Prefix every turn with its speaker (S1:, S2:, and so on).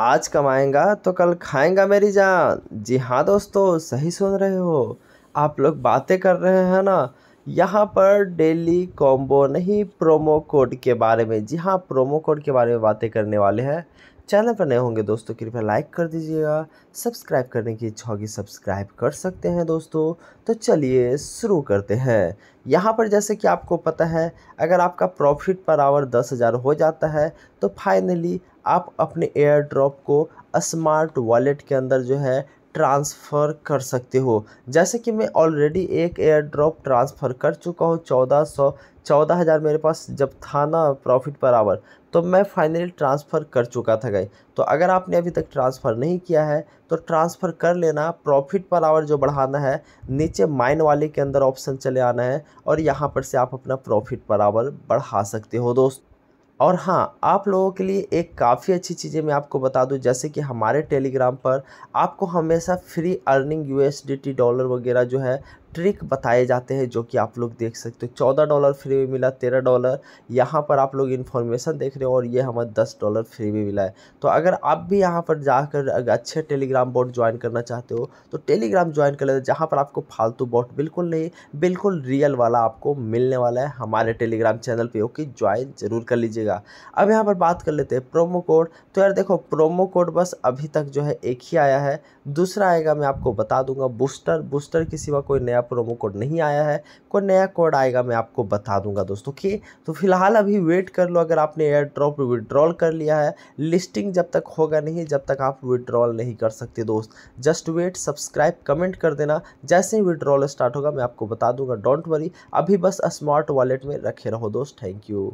S1: आज कमाएगा तो कल खाएंगा मेरी जान जी हाँ दोस्तों सही सुन रहे हो आप लोग बातें कर रहे हैं ना यहाँ पर डेली कॉम्बो नहीं प्रोमो कोड के बारे में जी हाँ प्रोमो कोड के बारे में बातें करने वाले हैं चैनल पर नए होंगे दोस्तों कृपया लाइक कर दीजिएगा सब्सक्राइब करने की इच्छा होगी सब्सक्राइब कर सकते हैं दोस्तों तो चलिए शुरू करते हैं यहाँ पर जैसे कि आपको पता है अगर आपका प्रॉफिट पर आवर दस हज़ार हो जाता है तो फाइनली आप अपने एयर ड्रॉप को स्मार्ट वॉलेट के अंदर जो है ट्रांसफ़र कर सकते हो जैसे कि मैं ऑलरेडी एक एयर ड्रॉप ट्रांसफ़र कर चुका हूँ चौदह सौ चौदह हज़ार मेरे पास जब था ना प्रॉफिट बराबर तो मैं फाइनली ट्रांसफ़र कर चुका था गई तो अगर आपने अभी तक ट्रांसफ़र नहीं किया है तो ट्रांसफ़र कर लेना प्रॉफिट पर आवर जो बढ़ाना है नीचे माइन वाले के अंदर ऑप्शन चले आना है और यहाँ पर से आप अपना प्रॉफिट पर आवर बढ़ा सकते हो दोस्त और हाँ आप लोगों के लिए एक काफ़ी अच्छी चीज़ें मैं आपको बता दूं जैसे कि हमारे टेलीग्राम पर आपको हमेशा फ्री अर्निंग यूएसडीटी डॉलर वगैरह जो है ट्रिक बताए जाते हैं जो कि आप लोग देख सकते हो चौदह डॉलर फ्री में मिला तेरह डॉलर यहाँ पर आप लोग इन्फॉर्मेशन देख रहे हो और ये हमें दस डॉलर फ्री में मिला है तो अगर आप भी यहाँ पर जाकर अगर अच्छे टेलीग्राम बोर्ड ज्वाइन करना चाहते हो तो टेलीग्राम ज्वाइन कर लेते जहाँ पर आपको फालतू बोर्ड बिल्कुल नहीं बिल्कुल रियल वाला आपको मिलने वाला है हमारे टेलीग्राम चैनल पर ओके ज्वाइन जरूर कर लीजिएगा अब यहाँ पर बात कर लेते हैं प्रोमो कोड तो यार देखो प्रोमो कोड बस अभी तक जो है एक ही आया है दूसरा आएगा मैं आपको बता दूंगा बूस्टर बूस्टर के सिवा कोई नया नया प्रोमो कोड नहीं आया है कोई नया कोड आएगा मैं आपको बता दूंगा दोस्तों कि तो फिलहाल अभी वेट कर लो अगर आपने एयर ड्रॉप विड्रॉल कर लिया है लिस्टिंग जब तक होगा नहीं जब तक आप विड्रॉल नहीं कर सकते दोस्त जस्ट वेट सब्सक्राइब कमेंट कर देना जैसे ही विड्रॉल स्टार्ट होगा मैं आपको बता दूंगा डोंट वरी अभी बस स्मार्ट वॉलेट में रखे रहो दोस्त थैंक यू